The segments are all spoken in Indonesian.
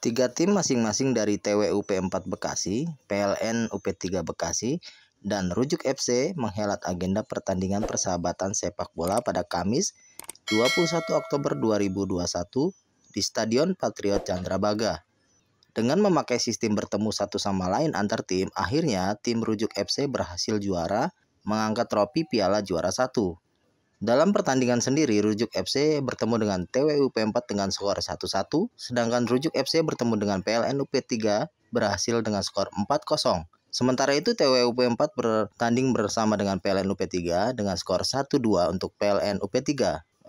Tiga tim masing-masing dari TWUP 4 Bekasi, PLN UP3 Bekasi, dan Rujuk FC menghelat agenda pertandingan persahabatan sepak bola pada Kamis 21 Oktober 2021 di Stadion Patriot Candrabaga. Dengan memakai sistem bertemu satu sama lain antar tim, akhirnya tim Rujuk FC berhasil juara mengangkat trofi Piala Juara satu. Dalam pertandingan sendiri, Rujuk FC bertemu dengan twup 4 dengan skor 1-1, sedangkan Rujuk FC bertemu dengan PLN UP3 berhasil dengan skor 4-0. Sementara itu twup 4 bertanding bersama dengan PLN UP3 dengan skor 1-2 untuk PLN UP3.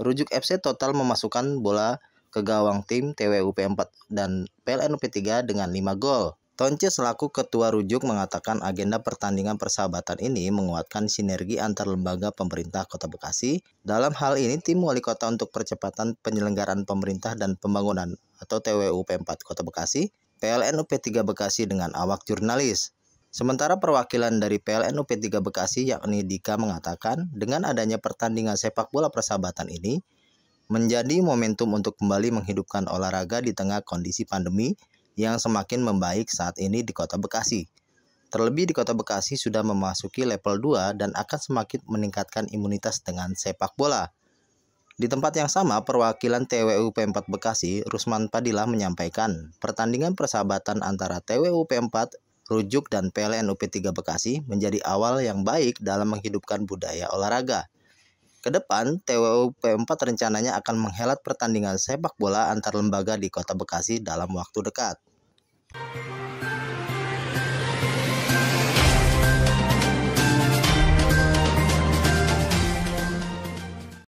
Rujuk FC total memasukkan bola ke gawang tim twup 4 dan PLN UP3 dengan 5 gol. Tonce selaku ketua rujuk mengatakan agenda pertandingan persahabatan ini menguatkan sinergi antar lembaga pemerintah Kota Bekasi. Dalam hal ini tim wali kota untuk percepatan penyelenggaraan pemerintah dan pembangunan atau TWUP 4 Kota Bekasi, PLN UP3 Bekasi dengan awak jurnalis. Sementara perwakilan dari PLN UP3 Bekasi yakni Dika mengatakan dengan adanya pertandingan sepak bola persahabatan ini menjadi momentum untuk kembali menghidupkan olahraga di tengah kondisi pandemi yang semakin membaik saat ini di Kota Bekasi. Terlebih di Kota Bekasi sudah memasuki level 2 dan akan semakin meningkatkan imunitas dengan sepak bola. Di tempat yang sama, perwakilan TWU P4 Bekasi, Rusman Padilla menyampaikan, pertandingan persahabatan antara TWU P4, Rujuk, dan PLN UP3 Bekasi menjadi awal yang baik dalam menghidupkan budaya olahraga. Kedepan, TWUP4 rencananya akan menghelat pertandingan sepak bola antar lembaga di Kota Bekasi dalam waktu dekat.